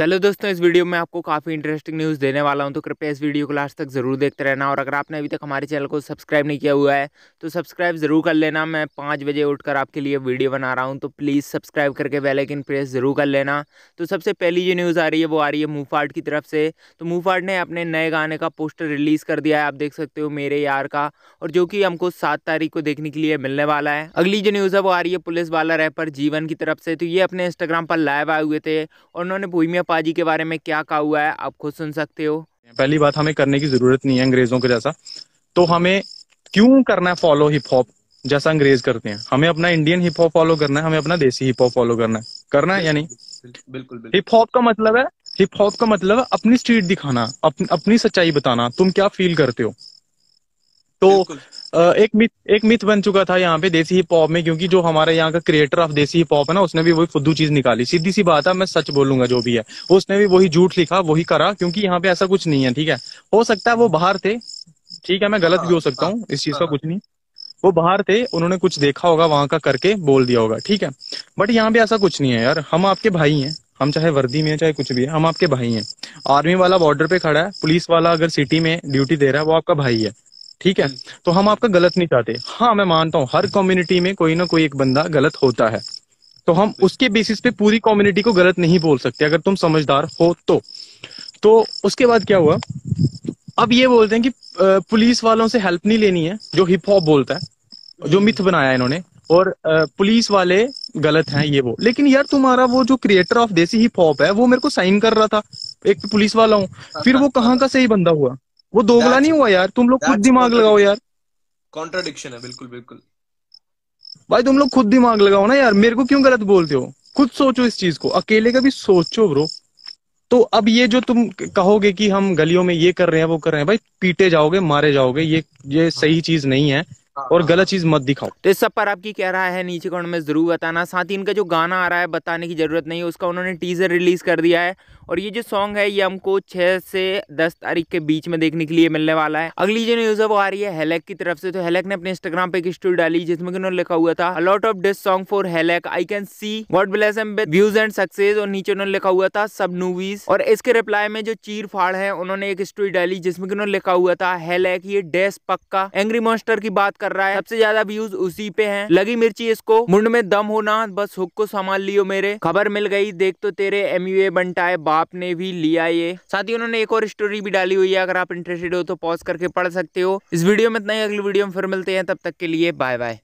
चलो दोस्तों इस वीडियो में आपको काफ़ी इंटरेस्टिंग न्यूज़ देने वाला हूं तो कृपया इस वीडियो को लास्ट तक ज़रूर देखते रहना और अगर आपने अभी तक हमारे चैनल को सब्सक्राइब नहीं किया हुआ है तो सब्सक्राइब ज़रूर कर लेना मैं पाँच बजे उठकर आपके लिए वीडियो बना रहा हूं तो प्लीज़ सब्सक्राइब करके बेलाइकिन प्रेस ज़रूर कर लेना तो सबसे पहली जो न्यूज़ आ रही है वो आ रही है मूफाट की तरफ से तो मूफाट ने अपने नए गाने का पोस्टर रिलीज़ कर दिया है आप देख सकते हो मेरे यार का और जो कि हमको सात तारीख को देखने के लिए मिलने वाला है अगली जो न्यूज़ है वो आ रही है पुलिस वाला रैपर जीवन की तरफ से तो ये अपने इंस्टाग्राम पर लाइव आए हुए थे और उन्होंने भूमिया पापा जी के बारे में क्या कहा हुआ है आप खुद सुन सकते हो पहली बात हमें करने की जरूरत नहीं है अंग्रेजों के जैसा तो हमें क्यों करना है फॉलो हिप हॉप जैसा अंग्रेज करते हैं हमें अपना इंडियन हिप हॉप फॉलो करना है हमें अपना देसी हिप हॉप फॉलो करना है करना है या नहीं बिल्कुल, हिप हॉप का मतलब है हिप हॉप का मतलब है अपनी स्ट्रीट दिखाना अप, अपनी सच्चाई बताना तुम क्या फील करते हो तो बिल्कुल. एक मिथ एक मिथ बन चुका था यहाँ पे देसी हिप हॉप में क्योंकि जो हमारे यहाँ का creator of desi hip hop है ना उसने भी वही फुद्दू चीज निकाली सीधी सी बात है मैं सच बोलूंगा जो भी है उसने भी वही झूठ लिखा वही करा क्योंकि यहाँ पे ऐसा कुछ नहीं है ठीक है हो सकता है वो बाहर थे ठीक है मैं गलत भी हो सकता हूँ इस चीज का कुछ नहीं वो बाहर थे उन्होंने कुछ देखा होगा वहां का करके बोल दिया होगा ठीक है बट यहाँ पे ऐसा कुछ नहीं है यार हम आपके भाई हैं हम चाहे वर्दी में चाहे कुछ भी है हम आपके भाई हैं आर्मी वाला बॉर्डर पे खड़ा है पुलिस वाला अगर सिटी में ड्यूटी दे रहा है वो आपका भाई है ठीक है तो हम आपका गलत नहीं चाहते हाँ मैं मानता हूँ हर कम्युनिटी में कोई ना कोई एक बंदा गलत होता है तो हम उसके बेसिस पे पूरी कम्युनिटी को गलत नहीं बोल सकते अगर तुम समझदार हो तो तो उसके बाद क्या हुआ अब ये बोलते हैं कि पुलिस वालों से हेल्प नहीं लेनी है जो हिप हॉप बोलता है जो मिथ बनाया इन्होंने और पुलिस वाले गलत हैं ये वो लेकिन यार तुम्हारा वो जो creator of desi hip hop है वो मेरे को साइन कर रहा था एक पुलिस वाला हूँ फिर वो कहाँ का सही बंदा हुआ वो दोगला नहीं हुआ यार तुम लोग खुद दिमाग लगाओ यार कॉन्ट्राडिक्शन है बिल्कुल बिल्कुल भाई तुम लोग खुद दिमाग लगाओ ना यार मेरे को क्यों गलत बोलते हो खुद सोचो इस चीज को अकेले का भी सोचो ब्रो तो अब ये जो तुम कहोगे कि हम गलियों में ये कर रहे हैं वो कर रहे हैं भाई पीटे जाओगे मारे जाओगे ये ये सही चीज नहीं है और गलत चीज मत दिखाओ तो इस सब पर आपकी क्या राय है नीचे कमेंट में जरूर बताना साथ ही इनका जो गाना आ रहा है बताने की जरूरत नहीं है उसका उन्होंने टीजर रिलीज कर दिया है और ये जो सॉन्ग है ये हमको छह से दस तारीख के बीच में देखने के लिए मिलने वाला है अगली जो न्यूज है वो आ रही है हेलेक की तरफ से तो हेलेक ने अपने इंस्टाग्राम पे एक स्टोरी डाली जिसमें उन्होंने लिखा हुआ था a lot of this song for हेलेक I can see what bless M views and success और नीचे उन्होंने लिखा हुआ था सब नूवीज और इसके रिप्लाई में जो चीर फाड़ है उन्होंने एक स्टोरी डाली जिसमें उन्होंने लिखा हुआ था हेलेक ये डेस्क पक्का एंग्री मॉन्स्टर की बात कर कर रहा है सबसे ज्यादा व्यूज उसी पे है लगी मिर्ची इसको मुंड में दम होना बस हुक को संभाल लियो मेरे खबर मिल गई देख तो तेरे एम यू बनता है बाप ने भी लिया ये साथ ही उन्होंने एक और स्टोरी भी डाली हुई है अगर आप इंटरेस्टेड हो तो पॉज करके पढ़ सकते हो इस वीडियो में इतना ही अगली वीडियो में फिर मिलते हैं तब तक के लिए बाय बाय